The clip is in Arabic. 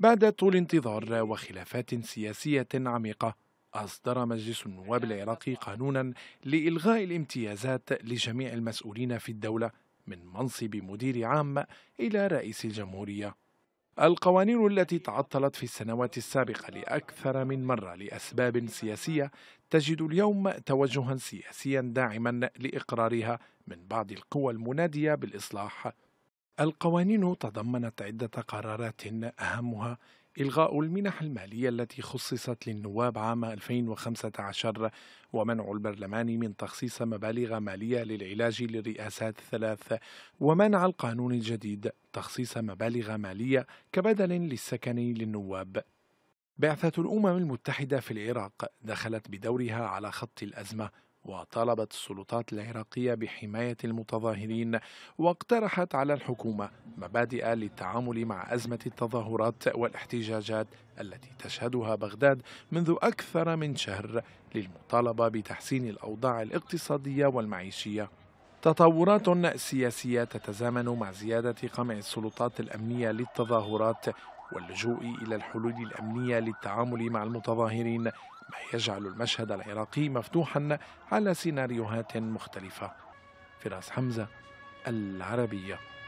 بعد طول انتظار وخلافات سياسية عميقة أصدر مجلس النواب العراقي قانونا لإلغاء الامتيازات لجميع المسؤولين في الدولة من منصب مدير عام إلى رئيس الجمهورية القوانين التي تعطلت في السنوات السابقة لأكثر من مرة لأسباب سياسية تجد اليوم توجها سياسيا داعما لإقرارها من بعض القوى المنادية بالإصلاح القوانين تضمنت عدة قرارات أهمها إلغاء المنح المالية التي خصصت للنواب عام 2015 ومنع البرلمان من تخصيص مبالغ مالية للعلاج للرئاسات الثلاث ومنع القانون الجديد تخصيص مبالغ مالية كبدل للسكن للنواب بعثة الأمم المتحدة في العراق دخلت بدورها على خط الأزمة وطلبت السلطات العراقية بحماية المتظاهرين واقترحت على الحكومة مبادئ للتعامل مع أزمة التظاهرات والاحتجاجات التي تشهدها بغداد منذ أكثر من شهر للمطالبة بتحسين الأوضاع الاقتصادية والمعيشية تطورات سياسية تتزامن مع زيادة قمع السلطات الأمنية للتظاهرات واللجوء إلى الحلول الأمنية للتعامل مع المتظاهرين ما يجعل المشهد العراقي مفتوحا على سيناريوهات مختلفة فراس حمزة العربيه